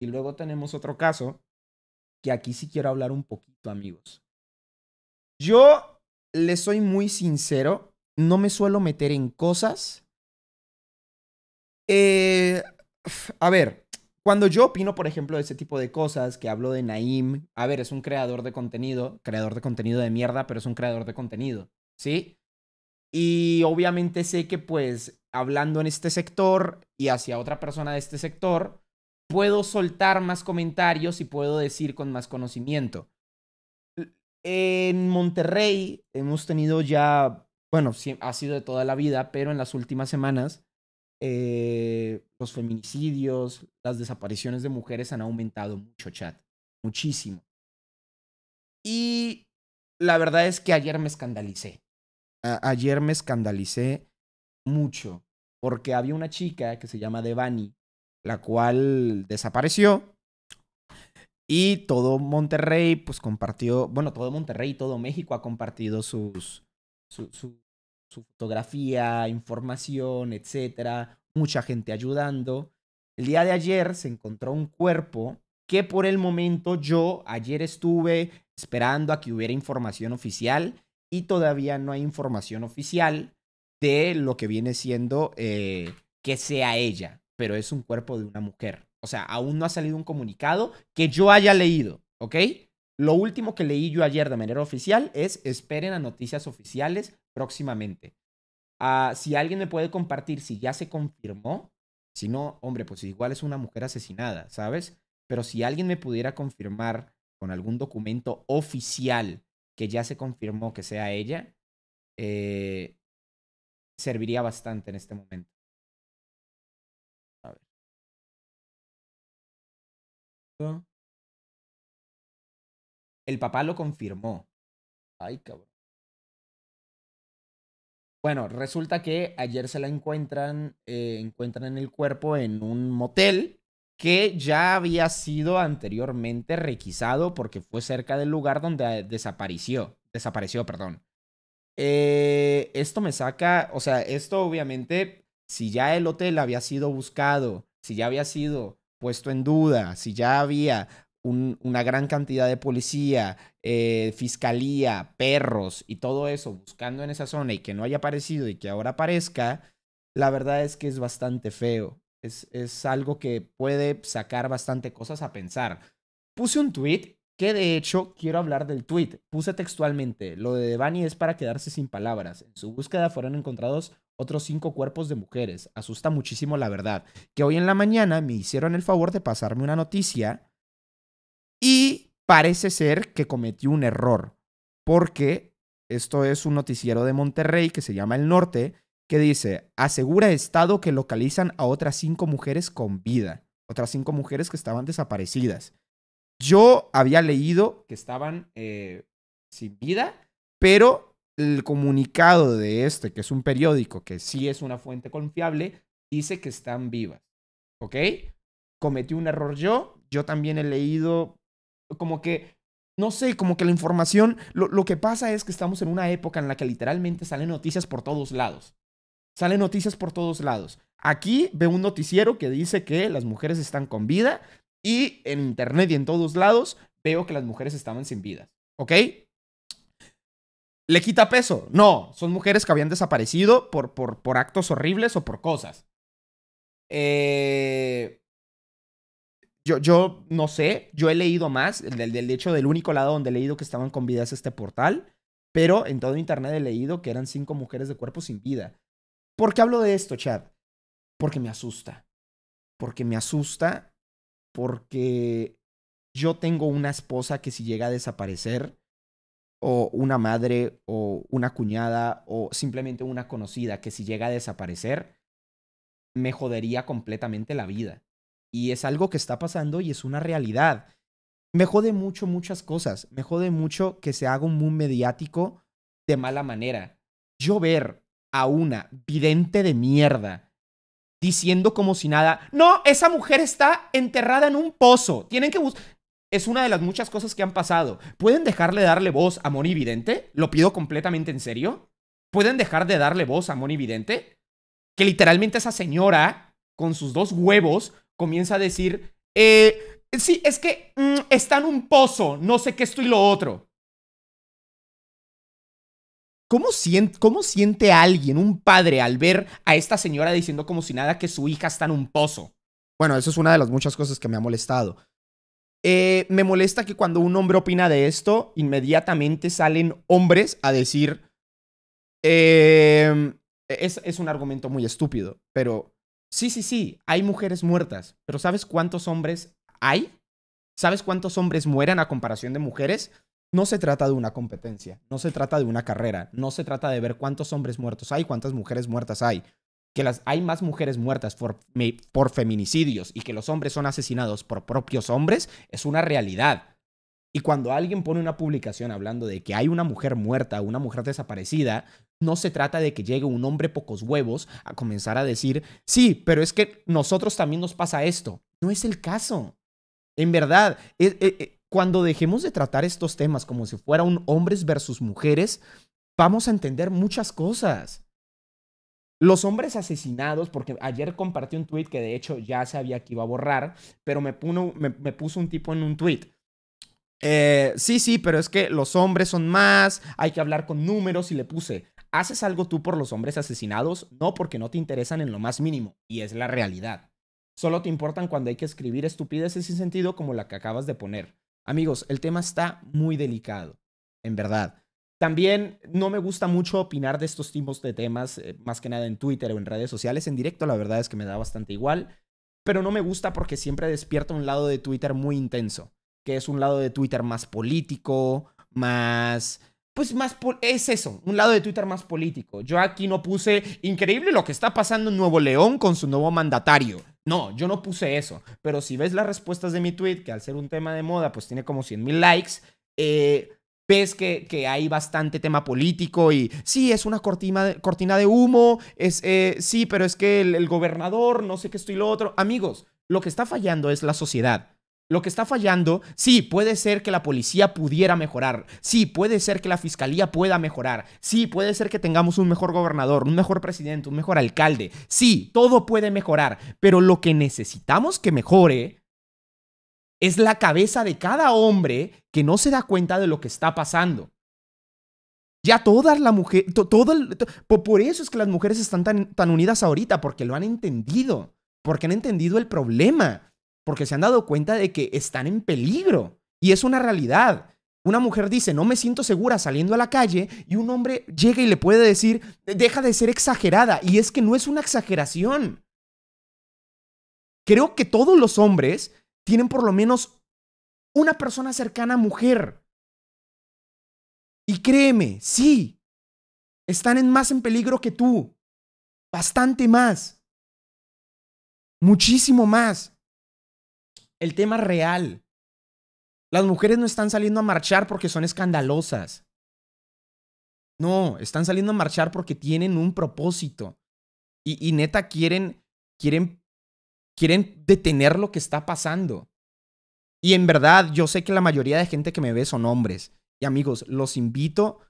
Y luego tenemos otro caso que aquí sí quiero hablar un poquito, amigos. Yo les soy muy sincero, no me suelo meter en cosas. Eh, a ver, cuando yo opino, por ejemplo, de ese tipo de cosas, que hablo de Naim, a ver, es un creador de contenido, creador de contenido de mierda, pero es un creador de contenido, ¿sí? Y obviamente sé que pues hablando en este sector y hacia otra persona de este sector, puedo soltar más comentarios y puedo decir con más conocimiento. En Monterrey hemos tenido ya, bueno, ha sido de toda la vida, pero en las últimas semanas eh, los feminicidios, las desapariciones de mujeres han aumentado mucho, chat, muchísimo. Y la verdad es que ayer me escandalicé. ayer me escandalicé mucho porque había una chica que se llama Devani, la cual desapareció. Y todo Monterrey, pues compartió, bueno, todo Monterrey y todo México ha compartido sus, su, fotografía, información, etcétera. Mucha gente ayudando. El día de ayer se encontró un cuerpo que por el momento yo ayer estuve esperando a que hubiera información oficial y todavía no hay información oficial de lo que viene siendo eh, que sea ella pero es un cuerpo de una mujer. O sea, aún no ha salido un comunicado que yo haya leído, ¿ok? Lo último que leí yo ayer de manera oficial es esperen a noticias oficiales próximamente. Ah, si alguien me puede compartir si ya se confirmó, si no, hombre, pues igual es una mujer asesinada, ¿sabes? Pero si alguien me pudiera confirmar con algún documento oficial que ya se confirmó que sea ella, eh, serviría bastante en este momento. El papá lo confirmó. Ay, cabrón. Bueno, resulta que ayer se la encuentran, Encuentran eh, encuentran el cuerpo en un motel que ya había sido anteriormente requisado porque fue cerca del lugar donde eh, desapareció. Desapareció, perdón. Eh, esto me saca, o sea, esto obviamente, si ya el hotel había sido buscado, si ya había sido puesto en duda, si ya había una gran cantidad de policía, eh, fiscalía, perros y todo eso buscando en esa zona y que no haya aparecido y que ahora aparezca, la verdad es que es bastante feo. Es, es algo que puede sacar bastante cosas a pensar. Puse un tweet que de hecho quiero hablar del tweet. Puse textualmente, lo de Devani es para quedarse sin palabras. En su búsqueda fueron encontrados otros cinco cuerpos de mujeres. Asusta muchísimo la verdad. Que hoy en la mañana me hicieron el favor de pasarme una noticia y parece ser que cometí un error. Porque esto es un noticiero de Monterrey que se llama El Norte, que dice, asegura Estado que localizan a otras cinco mujeres con vida. Otras cinco mujeres que estaban desaparecidas. Yo había leído que estaban eh, sin vida, pero el comunicado de este, que es un periódico, que sí es una fuente confiable, dice que están vivas. ¿Ok? Cometí un error yo, yo también he leído como que, no sé, como que la información, lo, que pasa es que estamos en una época en la que literalmente salen noticias por todos lados. Salen noticias por todos lados. Aquí veo un noticiero que dice que las mujeres están con vida y en internet y en todos lados veo que las mujeres estaban sin vidas. ¿Ok? le quita peso. No, son mujeres que habían desaparecido por, por, por actos horribles o por cosas. Eh, yo, yo no sé, yo he leído más, del, del hecho del único lado donde he leído que estaban con vida es este portal, pero en todo internet he leído que eran cinco mujeres de cuerpo sin vida. ¿Por qué hablo de esto, Chad? Porque me asusta. Porque me asusta, porque yo tengo una esposa que si llega a desaparecer, o una madre o una cuñada o simplemente una conocida que si llega a desaparecer, me jodería completamente la vida. Y es algo que está pasando y es una realidad. Me jode mucho muchas cosas. Me jode mucho que se haga un mundo mediático de mala manera. Yo ver a una vidente de mierda diciendo como si nada, no, esa mujer está enterrada en un pozo. Tienen que buscar es una de las muchas cosas que han pasado. ¿Pueden dejarle darle voz a Moni Vidente? Lo pido completamente en serio. ¿Pueden dejar de darle voz a Moni Vidente? Que literalmente esa señora, con sus dos huevos, comienza a decir, eh, sí, es que mm, está en un pozo, no sé qué esto y lo otro. ¿Cómo siente alguien, un padre, al ver a esta señora diciendo como si nada que su hija está en un pozo? Bueno, eso es una de las muchas cosas que me ha molestado. Eh, me molesta que cuando un hombre opina de esto, inmediatamente salen hombres a decir... Em, es, es un argumento muy estúpido, pero sí, sí, sí, hay mujeres muertas, pero ¿sabes cuántos hombres hay? ¿Sabes cuántos hombres mueran a comparación de mujeres? No se trata de una competencia, no se trata de una carrera, no se trata de ver cuántos hombres muertos hay, cuántas mujeres muertas hay que hay más mujeres muertas por, feminicidios y que los hombres son asesinados por propios hombres es una realidad. Y cuando alguien pone una publicación hablando de que hay una mujer muerta, una mujer desaparecida, no se trata de que llegue un hombre pocos huevos a comenzar a decir, sí, pero es que nosotros también nos pasa esto. No es el caso. En verdad, e, e, e, cuando dejemos de tratar estos temas como si fueran hombres versus mujeres, vamos a entender muchas cosas. Los hombres asesinados, porque ayer compartí un tweet que de hecho ya sabía que iba a borrar, pero me, puso un tipo en un tweet. Eh, sí, sí, pero es que los hombres son más, hay que hablar con números y le puse, ¿haces algo tú por los hombres asesinados? No, porque no te interesan en lo más mínimo, y es la realidad. Solo te importan cuando hay que escribir estupideces sin sentido como la que acabas de poner. Amigos, el tema está muy delicado, en verdad. También no me gusta mucho opinar de estos tipos de temas, eh, más que nada en Twitter o en redes sociales. En directo la verdad es que me da bastante igual, pero no me gusta porque siempre despierta un lado de Twitter muy intenso, que es un lado de Twitter más político, más... Pues más... Es eso, un lado de Twitter más político. Yo aquí no puse increíble lo que está pasando en Nuevo León con su nuevo mandatario. No, yo no puse eso. Pero si ves las respuestas de mi tweet, que al ser un tema de moda, pues tiene como mil likes, eh ves que, hay bastante tema político y sí, es una cortina de, cortina de humo, es, eh, sí, pero es que el, gobernador, no sé qué estoy lo otro. Amigos, lo que está fallando es la sociedad. Lo que está fallando, sí, puede ser que la policía pudiera mejorar, sí, puede ser que la fiscalía pueda mejorar, sí, puede ser que tengamos un mejor gobernador, un mejor presidente, un mejor alcalde, sí, todo puede mejorar, pero lo que necesitamos que mejore es la cabeza de cada hombre no se da cuenta de lo que está pasando. Ya todas las mujeres, todo por eso es que las mujeres están tan, tan unidas ahorita, porque lo han entendido, porque han entendido el problema, porque se han dado cuenta de que están en peligro. Y es una realidad. Una mujer dice, no me siento segura saliendo a la calle y un hombre llega y le puede decir, deja de ser exagerada. Y es que no es una exageración. Creo que todos los hombres tienen por lo menos una persona cercana mujer. Y créeme, sí, están en más en peligro que tú, bastante más, muchísimo más. El tema real. Las mujeres no están saliendo a marchar porque son escandalosas. No, están saliendo a marchar porque tienen un propósito. Y, y neta quieren, quieren, quieren detener lo que está pasando. Y en verdad, yo sé que la mayoría de gente que me ve son hombres. Y amigos, los invito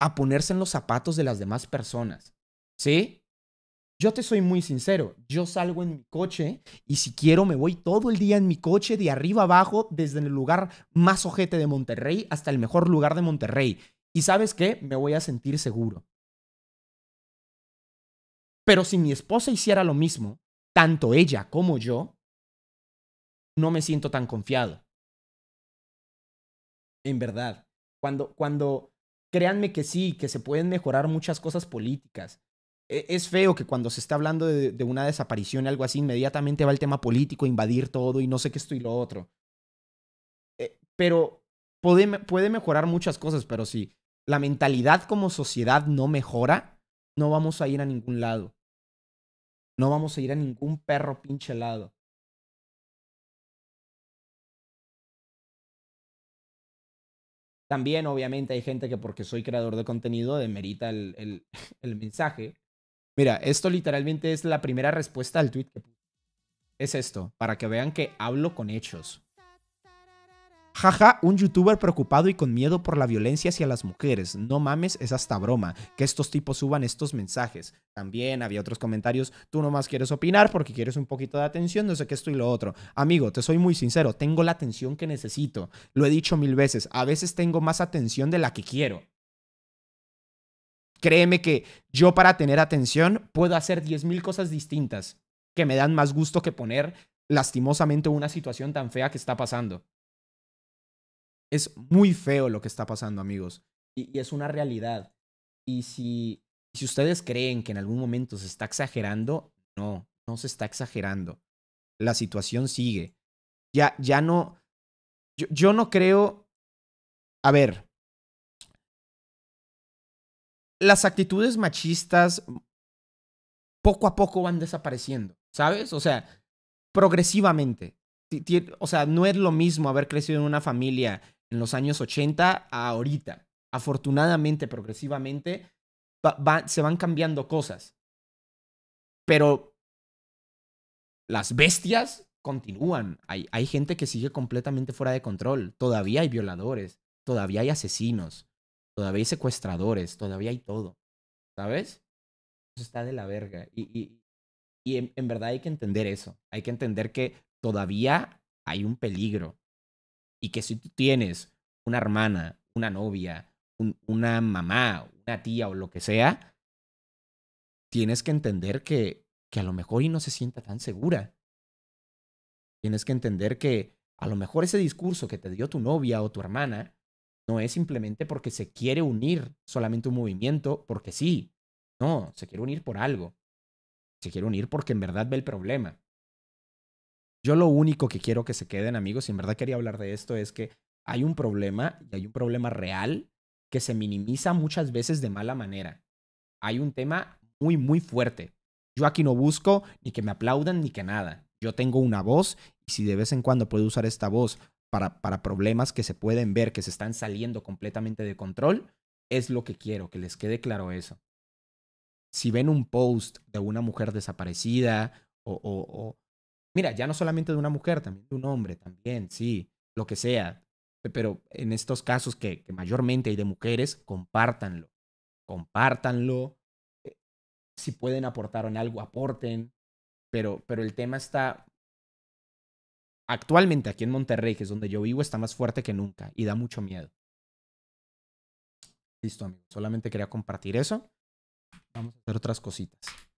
a ponerse en los zapatos de las demás personas. ¿Sí? Yo te soy muy sincero, yo salgo en mi coche y si quiero me voy todo el día en mi coche de arriba abajo, desde el lugar más ojete de Monterrey hasta el mejor lugar de Monterrey. Y sabes qué, me voy a sentir seguro. Pero si mi esposa hiciera lo mismo, tanto ella como yo, no me siento tan confiado. En verdad. Cuando, cuando, créanme que sí, que se pueden mejorar muchas cosas políticas. E, es feo que cuando se está hablando de, una desaparición o algo así, inmediatamente va el tema político, invadir todo y no sé qué esto y lo otro. Eh, pero puede, puede mejorar muchas cosas, pero si la mentalidad como sociedad no mejora, no vamos a ir a ningún lado. No vamos a ir a ningún perro pinche lado. También, obviamente, hay gente que porque soy creador de contenido demerita el, el, mensaje. Mira, esto literalmente es la primera respuesta al tweet Es esto, para que vean que hablo con hechos. Jaja, un youtuber preocupado y con miedo por la violencia hacia las mujeres. No mames, es hasta broma que estos tipos suban estos mensajes. También había otros comentarios, tú nomás quieres opinar porque quieres un poquito de atención, no sé qué esto y lo otro. Amigo, te soy muy sincero, tengo la atención que necesito. Lo he dicho mil veces, a veces tengo más atención de la que quiero. Créeme que yo para tener atención puedo hacer 10.000 cosas distintas que me dan más gusto que poner lastimosamente una situación tan fea que está pasando es muy feo lo que está pasando, amigos. Y, es una realidad. Y si, si ustedes creen que en algún momento se está exagerando, no, no se está exagerando. La situación sigue. Ya, ya no. Yo, yo no creo. A ver. Las actitudes machistas poco a poco van desapareciendo, ¿sabes? O sea, progresivamente. O sea, no es lo mismo haber crecido en una familia en los años 80 a ahorita. Afortunadamente, progresivamente, se van cambiando cosas. Pero las bestias continúan. Hay, gente que sigue completamente fuera de control. Todavía hay violadores, todavía hay asesinos, todavía hay secuestradores, todavía hay todo. ¿Sabes? Eso está de la verga. Y, en verdad hay que entender eso. Hay que entender que todavía hay un peligro y que si tú tienes una hermana, una novia, una mamá, una tía o lo que sea, tienes que entender que, que a lo mejor y no se sienta tan segura. Tienes que entender que a lo mejor ese discurso que te dio tu novia o tu hermana no es simplemente porque se quiere unir solamente un movimiento, porque sí. No, se quiere unir por algo. Se quiere unir porque en verdad ve el problema. Yo lo único que quiero que se queden, amigos, y en verdad quería hablar de esto, es que hay un problema, y hay un problema real, que se minimiza muchas veces de mala manera. Hay un tema muy, muy fuerte. Yo aquí no busco ni que me aplaudan ni que nada. Yo tengo una voz y si de vez en cuando puedo usar esta voz para, para problemas que se pueden ver, que se están saliendo completamente de control, es lo que quiero, que les quede claro eso. Si ven un post de una mujer desaparecida o, o Mira, ya no solamente de una mujer, también de un hombre, también, sí, lo que sea. Pero en estos casos que, mayormente hay de mujeres, compártanlo. Compártanlo. Eh, si pueden aportar en algo, aporten. Pero, pero el tema está actualmente aquí en Monterrey, que es donde yo vivo, está más fuerte que nunca y da mucho miedo. Listo, amigo. Solamente quería compartir eso. Vamos a hacer otras cositas.